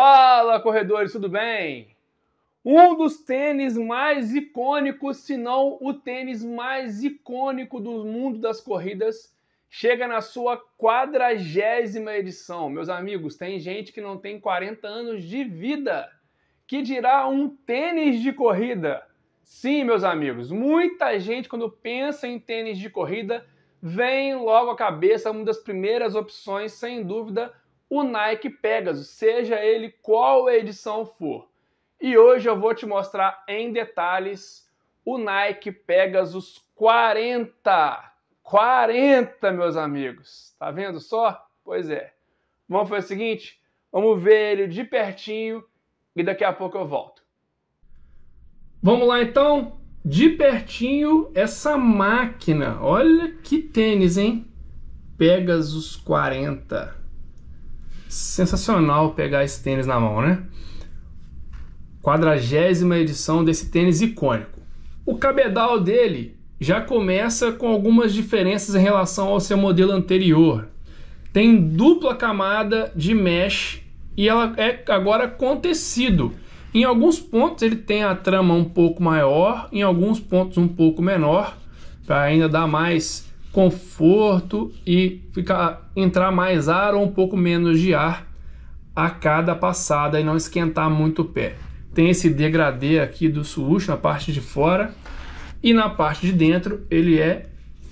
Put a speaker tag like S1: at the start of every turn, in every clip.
S1: Fala, corredores, tudo bem? Um dos tênis mais icônicos, se não o tênis mais icônico do mundo das corridas, chega na sua quadragésima edição. Meus amigos, tem gente que não tem 40 anos de vida, que dirá um tênis de corrida. Sim, meus amigos, muita gente quando pensa em tênis de corrida, vem logo à cabeça uma das primeiras opções, sem dúvida, o Nike Pegasus, seja ele qual edição for. E hoje eu vou te mostrar em detalhes o Nike Pegasus 40. 40, meus amigos. Tá vendo só? Pois é. Vamos fazer o seguinte, vamos ver ele de pertinho e daqui a pouco eu volto. Vamos lá então, de pertinho essa máquina. Olha que tênis, hein? Pegasus 40. Sensacional pegar esse tênis na mão, né? Quadragésima edição desse tênis icônico. O cabedal dele já começa com algumas diferenças em relação ao seu modelo anterior. Tem dupla camada de mesh e ela é agora com tecido. Em alguns pontos ele tem a trama um pouco maior, em alguns pontos um pouco menor, para ainda dar mais conforto e ficar entrar mais ar ou um pouco menos de ar a cada passada e não esquentar muito o pé. Tem esse degradê aqui do suúcho na parte de fora e na parte de dentro ele é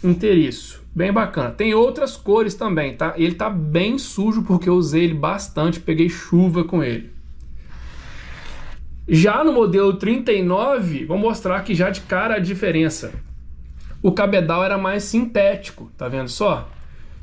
S1: inteiriço. Bem bacana. Tem outras cores também, tá? Ele tá bem sujo porque eu usei ele bastante, peguei chuva com ele. Já no modelo 39, vou mostrar aqui já de cara a diferença. O cabedal era mais sintético, tá vendo só?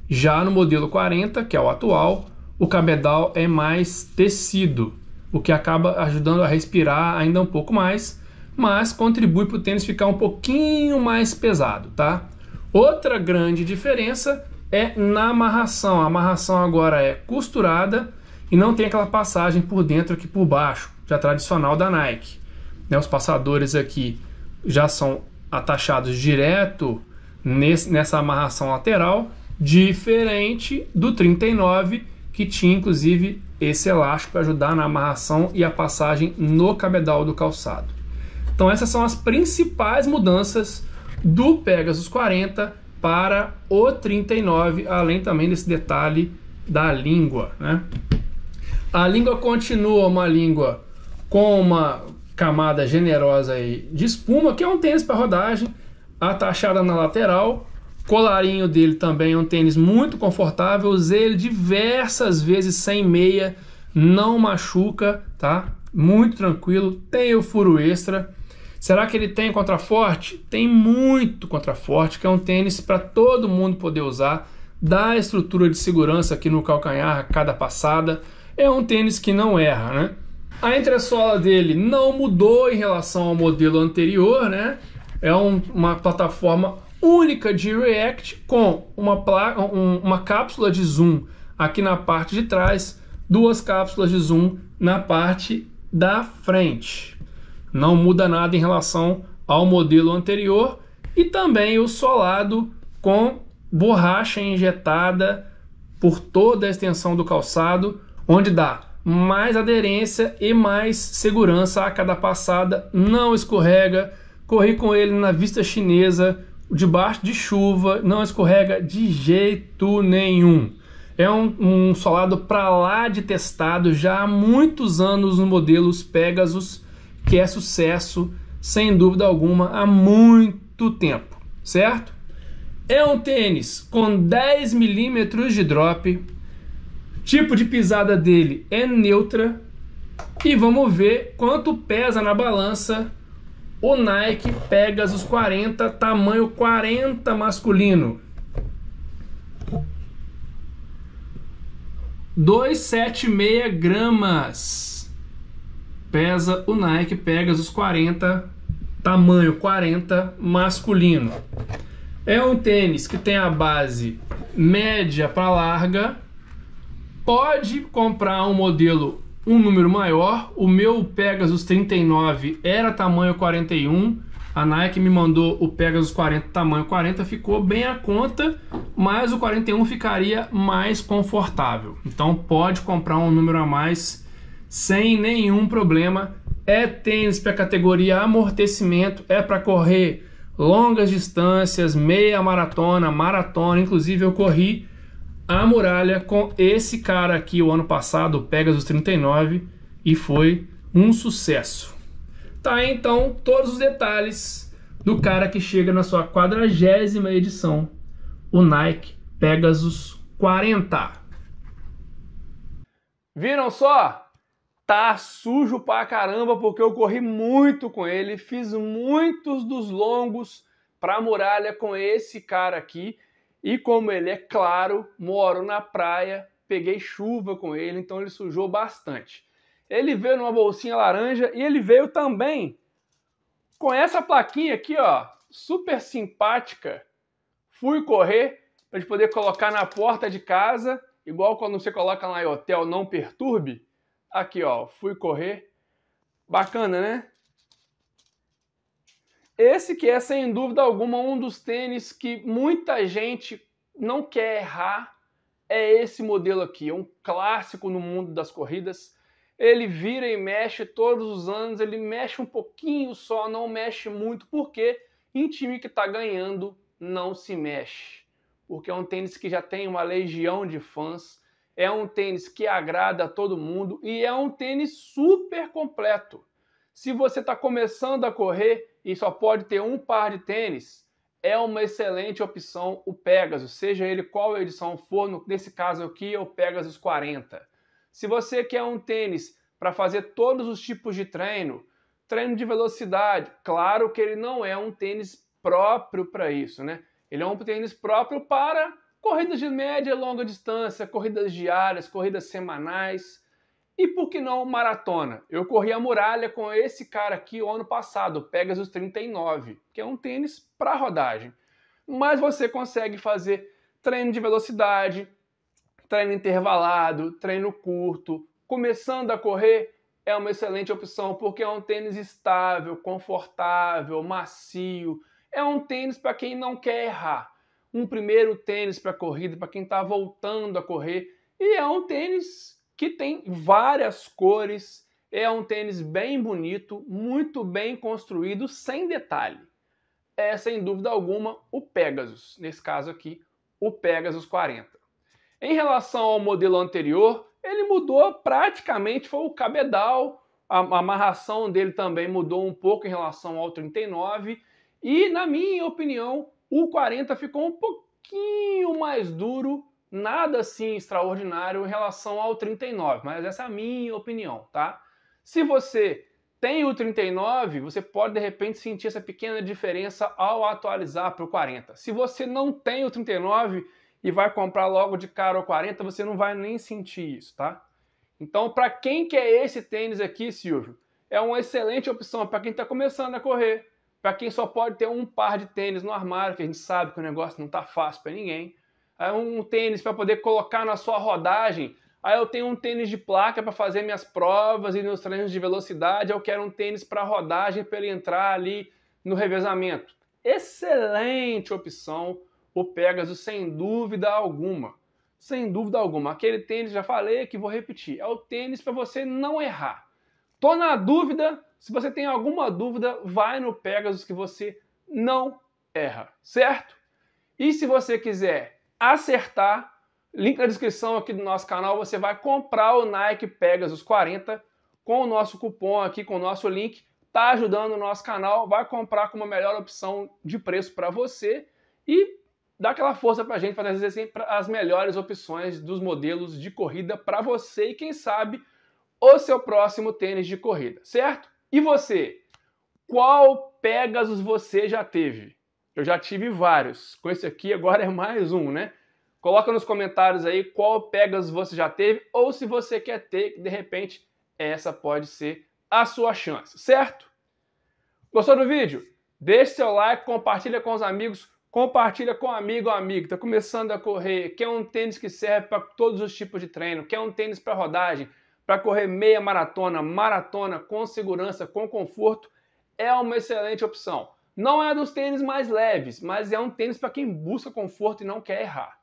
S1: Já no modelo 40, que é o atual, o cabedal é mais tecido, o que acaba ajudando a respirar ainda um pouco mais, mas contribui para o tênis ficar um pouquinho mais pesado, tá? Outra grande diferença é na amarração. A amarração agora é costurada e não tem aquela passagem por dentro aqui por baixo, já é tradicional da Nike. Né? Os passadores aqui já são atachados direto nesse, nessa amarração lateral, diferente do 39, que tinha inclusive esse elástico para ajudar na amarração e a passagem no cabedal do calçado. Então essas são as principais mudanças do Pegasus 40 para o 39, além também desse detalhe da língua, né? A língua continua uma língua com uma camada generosa aí de espuma, que é um tênis para rodagem, atachada na lateral. Colarinho dele também é um tênis muito confortável. Usei ele diversas vezes sem meia, não machuca, tá? Muito tranquilo. Tem o furo extra. Será que ele tem contraforte? Tem muito contraforte, que é um tênis para todo mundo poder usar. Dá estrutura de segurança aqui no calcanhar a cada passada. É um tênis que não erra, né? A entressola dele não mudou em relação ao modelo anterior, né? É um, uma plataforma única de React com uma, um, uma cápsula de zoom aqui na parte de trás, duas cápsulas de zoom na parte da frente. Não muda nada em relação ao modelo anterior e também o solado com borracha injetada por toda a extensão do calçado, onde dá mais aderência e mais segurança a cada passada, não escorrega. Corri com ele na vista chinesa, debaixo de chuva, não escorrega de jeito nenhum. É um, um solado para lá de testado já há muitos anos no modelos Pegasus, que é sucesso, sem dúvida alguma, há muito tempo, certo? É um tênis com 10 milímetros de drop, Tipo de pisada dele é neutra. E vamos ver quanto pesa na balança o Nike Pegasus 40, tamanho 40 masculino. 276 gramas. Pesa o Nike Pegasus 40, tamanho 40 masculino. É um tênis que tem a base média para larga pode comprar um modelo um número maior. O meu Pegasus 39 era tamanho 41. A Nike me mandou o Pegasus 40 tamanho 40, ficou bem a conta, mas o 41 ficaria mais confortável. Então pode comprar um número a mais sem nenhum problema. É tênis para categoria amortecimento, é para correr longas distâncias, meia maratona, maratona, inclusive eu corri a muralha com esse cara aqui o ano passado, o Pegasus 39, e foi um sucesso. Tá aí, então todos os detalhes do cara que chega na sua quadragésima edição, o Nike Pegasus 40. Viram só? Tá sujo pra caramba porque eu corri muito com ele, fiz muitos dos longos pra muralha com esse cara aqui e como ele é claro, moro na praia, peguei chuva com ele, então ele sujou bastante. Ele veio numa bolsinha laranja e ele veio também com essa plaquinha aqui, ó, super simpática. Fui correr para gente poder colocar na porta de casa, igual quando você coloca lá em hotel, não perturbe. Aqui, ó, fui correr. Bacana, né? Esse que é, sem dúvida alguma, um dos tênis que muita gente não quer errar, é esse modelo aqui, um clássico no mundo das corridas. Ele vira e mexe todos os anos, ele mexe um pouquinho só, não mexe muito, porque em time que está ganhando não se mexe. Porque é um tênis que já tem uma legião de fãs, é um tênis que agrada a todo mundo e é um tênis super completo. Se você está começando a correr, e só pode ter um par de tênis, é uma excelente opção o Pegasus, seja ele qual edição for, nesse caso aqui é o Pegasus 40. Se você quer um tênis para fazer todos os tipos de treino, treino de velocidade, claro que ele não é um tênis próprio para isso, né? Ele é um tênis próprio para corridas de média e longa distância, corridas diárias, corridas semanais, e por que não maratona? Eu corri a muralha com esse cara aqui o ano passado, o Pegasus 39, que é um tênis para rodagem. Mas você consegue fazer treino de velocidade, treino intervalado, treino curto. Começando a correr é uma excelente opção porque é um tênis estável, confortável, macio. É um tênis para quem não quer errar. Um primeiro tênis para corrida, para quem está voltando a correr. E é um tênis que tem várias cores, é um tênis bem bonito, muito bem construído, sem detalhe. É, sem dúvida alguma, o Pegasus, nesse caso aqui, o Pegasus 40. Em relação ao modelo anterior, ele mudou praticamente, foi o cabedal, a, amarração dele também mudou um pouco em relação ao 39, e na minha opinião, o 40 ficou um pouquinho mais duro nada assim extraordinário em relação ao 39, mas essa é a minha opinião, tá? Se você tem o 39, você pode de repente sentir essa pequena diferença ao atualizar para o 40. Se você não tem o 39 e vai comprar logo de cara o 40, você não vai nem sentir isso, tá? Então, para quem que é esse tênis aqui, Silvio? É uma excelente opção para quem está começando a correr, para quem só pode ter um par de tênis no armário, que a gente sabe que o negócio não está fácil para ninguém um tênis para poder colocar na sua rodagem. Aí eu tenho um tênis de placa para fazer minhas provas e meus treinos de velocidade. Eu quero um tênis para rodagem para ele entrar ali no revezamento. Excelente opção o Pegasus, sem dúvida alguma. Sem dúvida alguma. Aquele tênis, já falei que vou repetir, é o tênis para você não errar. Tô na dúvida, se você tem alguma dúvida, vai no Pegasus que você não erra, certo? E se você quiser acertar, link na descrição aqui do nosso canal, você vai comprar o Nike Pegasus 40 com o nosso cupom aqui, com o nosso link, tá ajudando o nosso canal, vai comprar com uma melhor opção de preço para você e dá aquela força para a gente fazer sempre as melhores opções dos modelos de corrida para você e quem sabe o seu próximo tênis de corrida, certo? E você, qual Pegasus você já teve? Eu já tive vários. Com esse aqui agora é mais um, né? Coloca nos comentários aí qual Pegasus você já teve ou se você quer ter, que de repente essa pode ser a sua chance, certo? Gostou do vídeo? Deixe seu like, compartilha com os amigos, compartilha com amigo ou amigo, tá começando a correr, quer um tênis que serve para todos os tipos de treino, quer um tênis para rodagem, para correr meia maratona, maratona com segurança, com conforto, é uma excelente opção. Não é dos tênis mais leves, mas é um tênis para quem busca conforto e não quer errar.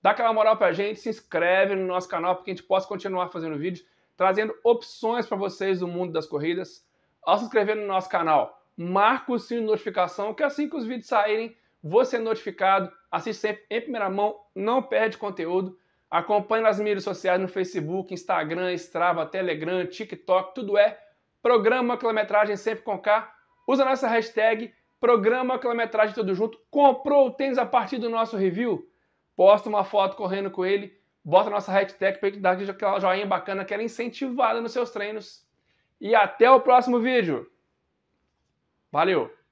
S1: Dá aquela moral para a gente, se inscreve no nosso canal para que a gente possa continuar fazendo vídeos, trazendo opções para vocês do mundo das corridas. Ao se inscrever no nosso canal, marca o sininho de notificação, que assim que os vídeos saírem, você é notificado, assiste sempre em primeira mão, não perde conteúdo. Acompanhe nas mídias sociais, no Facebook, Instagram, Strava, Telegram, TikTok, tudo é Programa Quilometragem Sempre com K. Usa nossa hashtag programa quilometragem tudo junto, comprou o tênis a partir do nosso review, posta uma foto correndo com ele, bota a nossa hashtag para dar aquela joinha bacana, aquela incentivada nos seus treinos. E até o próximo vídeo. Valeu!